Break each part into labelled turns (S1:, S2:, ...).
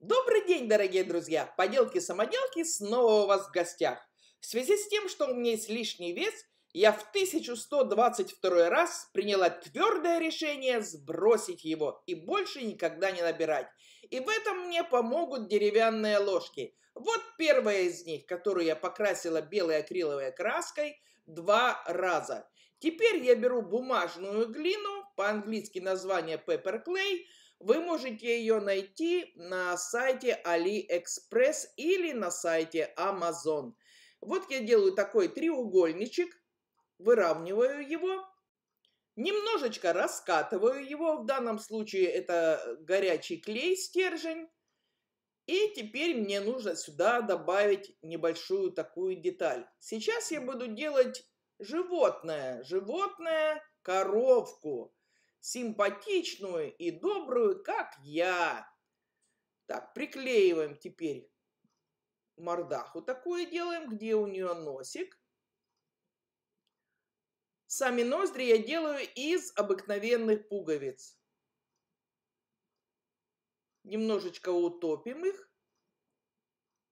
S1: Добрый день, дорогие друзья! Поделки-самоделки снова у вас в гостях. В связи с тем, что у меня есть лишний вес, я в 1122 раз приняла твердое решение сбросить его и больше никогда не набирать. И в этом мне помогут деревянные ложки. Вот первая из них, которую я покрасила белой акриловой краской два раза. Теперь я беру бумажную глину, по-английски название paper Clay – вы можете ее найти на сайте AliExpress или на сайте Amazon. Вот я делаю такой треугольничек, выравниваю его, немножечко раскатываю его, в данном случае это горячий клей, стержень. И теперь мне нужно сюда добавить небольшую такую деталь. Сейчас я буду делать животное, животное коровку симпатичную и добрую, как я. Так, приклеиваем теперь мордаху такую делаем, где у нее носик. Сами ноздри я делаю из обыкновенных пуговиц. Немножечко утопим их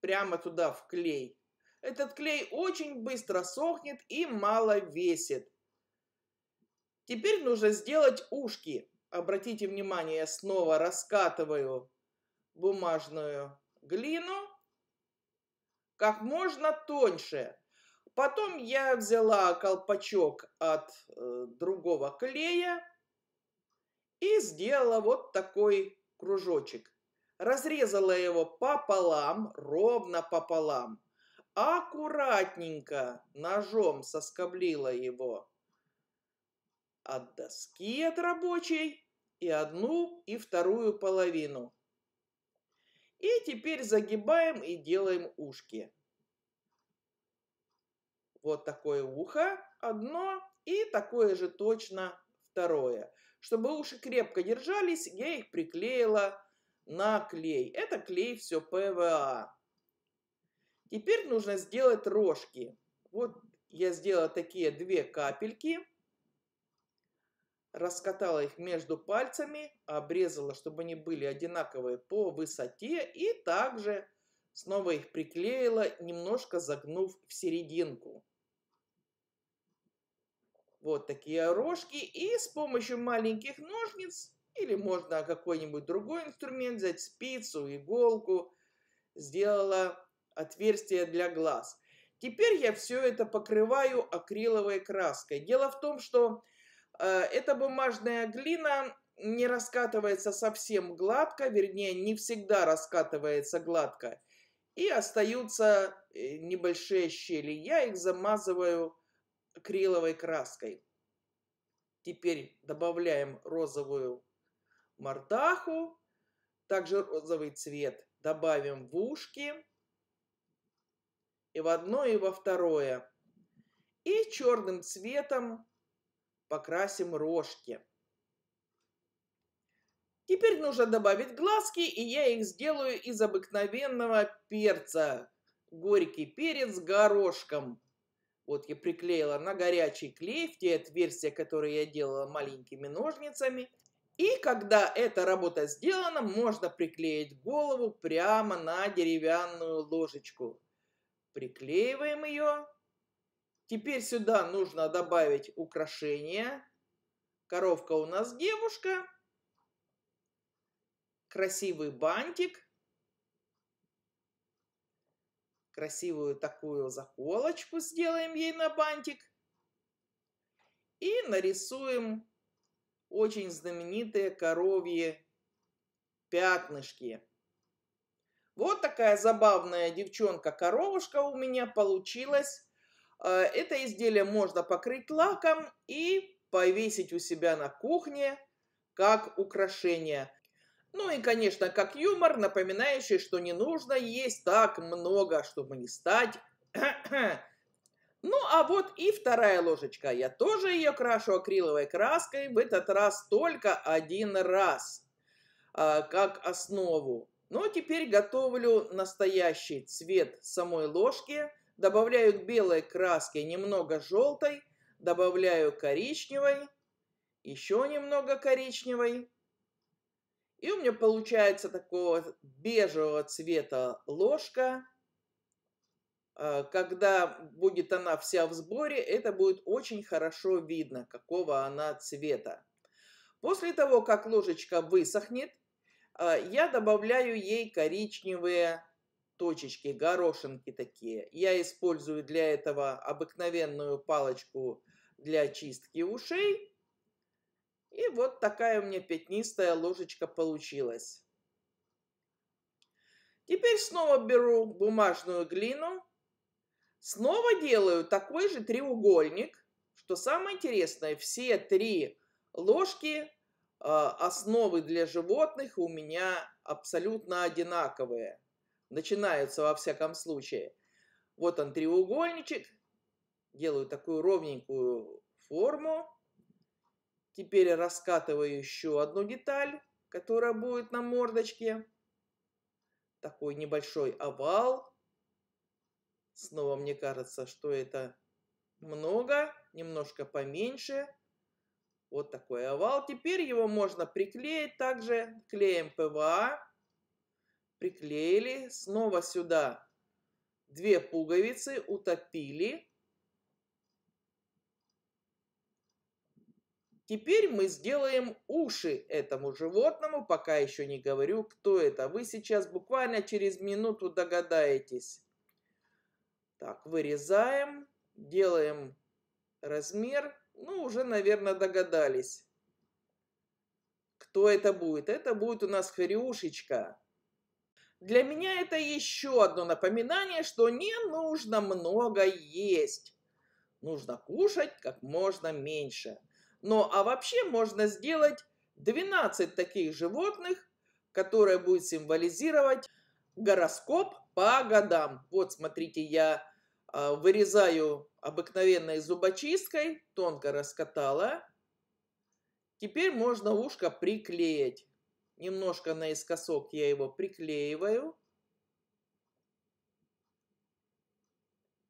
S1: прямо туда в клей. Этот клей очень быстро сохнет и мало весит. Теперь нужно сделать ушки. Обратите внимание, я снова раскатываю бумажную глину как можно тоньше. Потом я взяла колпачок от э, другого клея и сделала вот такой кружочек. Разрезала его пополам, ровно пополам. Аккуратненько ножом соскоблила его от доски от рабочей и одну и вторую половину. И теперь загибаем и делаем ушки. Вот такое ухо одно и такое же точно второе. Чтобы уши крепко держались, я их приклеила на клей. Это клей все ПВА. Теперь нужно сделать рожки. Вот я сделала такие две капельки раскатала их между пальцами, обрезала, чтобы они были одинаковые по высоте и также снова их приклеила, немножко загнув в серединку. Вот такие рожки и с помощью маленьких ножниц или можно какой-нибудь другой инструмент взять, спицу, иголку, сделала отверстие для глаз. Теперь я все это покрываю акриловой краской. Дело в том, что Э, эта бумажная глина не раскатывается совсем гладко, вернее, не всегда раскатывается гладко. И остаются э, небольшие щели. Я их замазываю акриловой краской. Теперь добавляем розовую мордаху, также розовый цвет добавим в ушки, и в одно, и во второе. И черным цветом покрасим рожки. Теперь нужно добавить глазки, и я их сделаю из обыкновенного перца. Горький перец горошком. Вот я приклеила на горячий клей в те отверстия, которые я делала маленькими ножницами. И когда эта работа сделана, можно приклеить голову прямо на деревянную ложечку. Приклеиваем ее. Теперь сюда нужно добавить украшение. Коровка у нас девушка. Красивый бантик. Красивую такую заколочку сделаем ей на бантик. И нарисуем очень знаменитые коровьи пятнышки. Вот такая забавная девчонка-коровушка у меня получилась. Э, это изделие можно покрыть лаком и повесить у себя на кухне как украшение. Ну и, конечно, как юмор, напоминающий, что не нужно есть так много, чтобы не стать... ну, а вот и вторая ложечка. Я тоже ее крашу акриловой краской, в этот раз только один раз, э, как основу. Ну, теперь готовлю настоящий цвет самой ложки – добавляю к белой краске немного желтой, добавляю коричневой, еще немного коричневой. И у меня получается такого бежевого цвета ложка. А, когда будет она вся в сборе, это будет очень хорошо видно, какого она цвета. После того, как ложечка высохнет, а, я добавляю ей коричневые точечки, горошинки такие. Я использую для этого обыкновенную палочку для чистки ушей. И вот такая у меня пятнистая ложечка получилась. Теперь снова беру бумажную глину. Снова делаю такой же треугольник. Что самое интересное, все три ложки а, основы для животных у меня абсолютно одинаковые начинаются во всяком случае. Вот он треугольничек, делаю такую ровненькую форму. Теперь раскатываю еще одну деталь, которая будет на мордочке. Такой небольшой овал. Снова мне кажется, что это много, немножко поменьше. Вот такой овал. Теперь его можно приклеить также клеем ПВА приклеили, снова сюда две пуговицы утопили. Теперь мы сделаем уши этому животному, пока еще не говорю, кто это. Вы сейчас буквально через минуту догадаетесь. Так, вырезаем, делаем размер. Ну, уже, наверное, догадались. Кто это будет? Это будет у нас хрюшечка. Для меня это еще одно напоминание, что не нужно много есть. Нужно кушать как можно меньше. Ну а вообще можно сделать 12 таких животных, которые будут символизировать гороскоп по годам. Вот смотрите, я а, вырезаю обыкновенной зубочисткой, тонко раскатала. Теперь можно ушко приклеить. Немножко наискосок я его приклеиваю.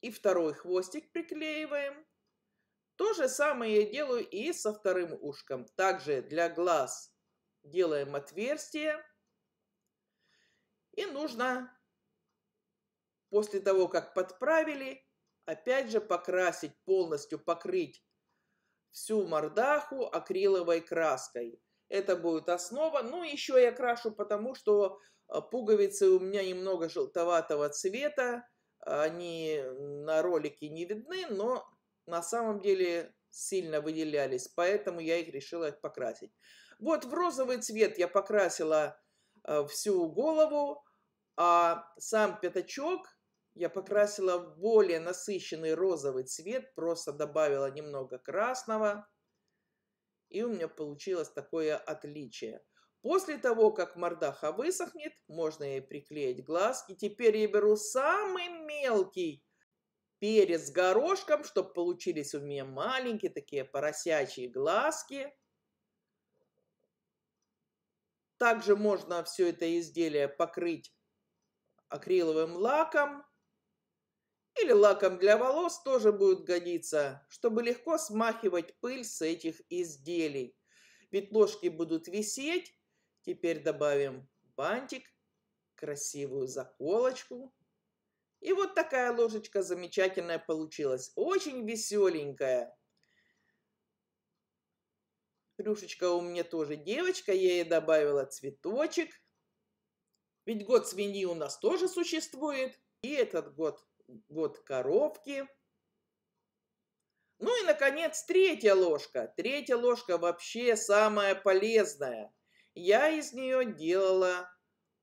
S1: И второй хвостик приклеиваем. То же самое я делаю и со вторым ушком. Также для глаз делаем отверстие. И нужно после того, как подправили, опять же покрасить, полностью покрыть всю мордаху акриловой краской. Это будет основа. Ну, еще я крашу, потому что а, пуговицы у меня немного желтоватого цвета. Они на ролике не видны, но на самом деле сильно выделялись, поэтому я их решила покрасить. Вот в розовый цвет я покрасила а, всю голову, а сам пятачок я покрасила в более насыщенный розовый цвет, просто добавила немного красного и у меня получилось такое отличие. После того, как мордаха высохнет, можно ей приклеить глаз. И теперь я беру самый мелкий перец горошком, чтобы получились у меня маленькие такие поросячьи глазки. Также можно все это изделие покрыть акриловым лаком. Или лаком для волос тоже будет годиться, чтобы легко смахивать пыль с этих изделий. Ведь ложки будут висеть. Теперь добавим бантик, красивую заколочку. И вот такая ложечка замечательная получилась. Очень веселенькая. Рюшечка у меня тоже девочка, я ей добавила цветочек. Ведь год свиньи у нас тоже существует. И этот год вот коровки. Ну и, наконец, третья ложка. Третья ложка вообще самая полезная. Я из нее делала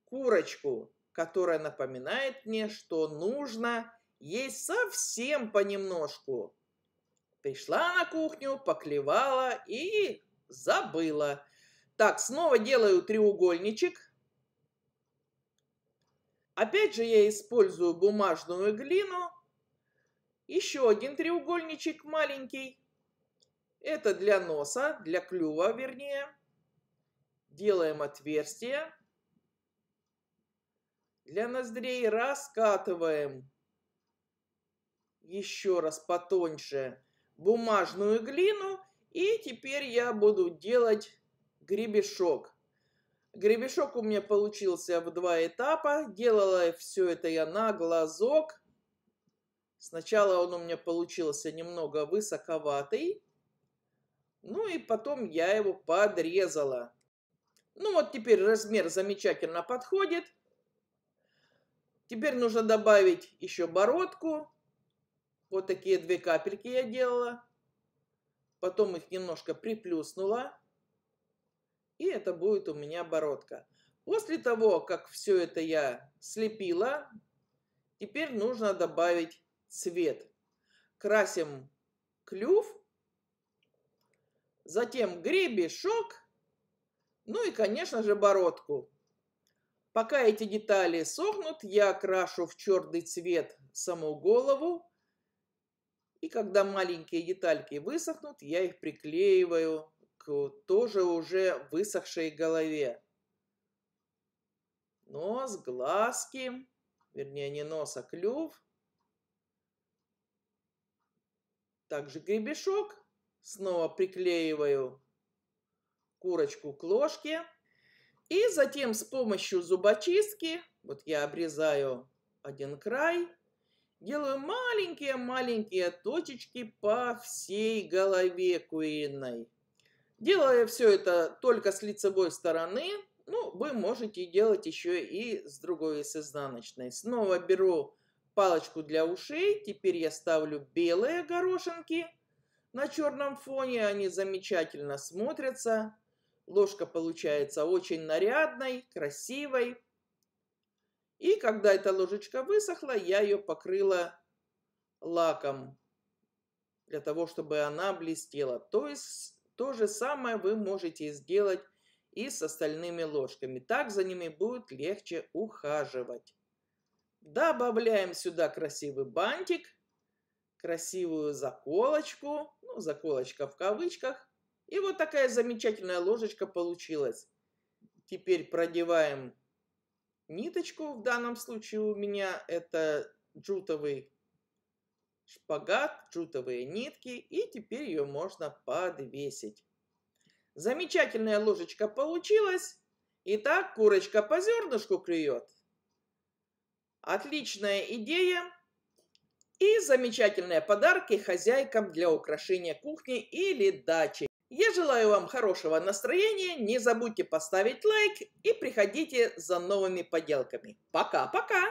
S1: курочку, которая напоминает мне, что нужно есть совсем понемножку. Пришла на кухню, поклевала и забыла. Так, снова делаю треугольничек – Опять же я использую бумажную глину. Еще один треугольничек маленький. Это для носа, для клюва вернее. Делаем отверстие. Для ноздрей раскатываем еще раз потоньше бумажную глину. И теперь я буду делать гребешок. Гребешок у меня получился в два этапа. Делала все это я на глазок. Сначала он у меня получился немного высоковатый. Ну и потом я его подрезала. Ну вот теперь размер замечательно подходит. Теперь нужно добавить еще бородку. Вот такие две капельки я делала. Потом их немножко приплюснула и это будет у меня бородка. После того, как все это я слепила, теперь нужно добавить цвет. Красим клюв, затем гребешок, ну и, конечно же, бородку. Пока эти детали сохнут, я крашу в черный цвет саму голову. И когда маленькие детальки высохнут, я их приклеиваю тоже уже высохшей голове. Нос, глазки, вернее не нос, а клюв. Также гребешок снова приклеиваю курочку к ложке. И затем с помощью зубочистки, вот я обрезаю один край, делаю маленькие-маленькие точечки по всей голове куриной. Делая все это только с лицевой стороны, ну, вы можете делать еще и с другой, с изнаночной. Снова беру палочку для ушей. Теперь я ставлю белые горошинки на черном фоне. Они замечательно смотрятся. Ложка получается очень нарядной, красивой. И когда эта ложечка высохла, я ее покрыла лаком для того, чтобы она блестела. То есть то же самое вы можете сделать и с остальными ложками. Так за ними будет легче ухаживать. Добавляем сюда красивый бантик, красивую заколочку, ну, заколочка в кавычках. И вот такая замечательная ложечка получилась. Теперь продеваем ниточку. В данном случае у меня это джутовый шпагат, джутовые нитки, и теперь ее можно подвесить. Замечательная ложечка получилась. И так курочка по зернышку клюет. Отличная идея и замечательные подарки хозяйкам для украшения кухни или дачи. Я желаю вам хорошего настроения, не забудьте поставить лайк и приходите за новыми поделками. Пока-пока!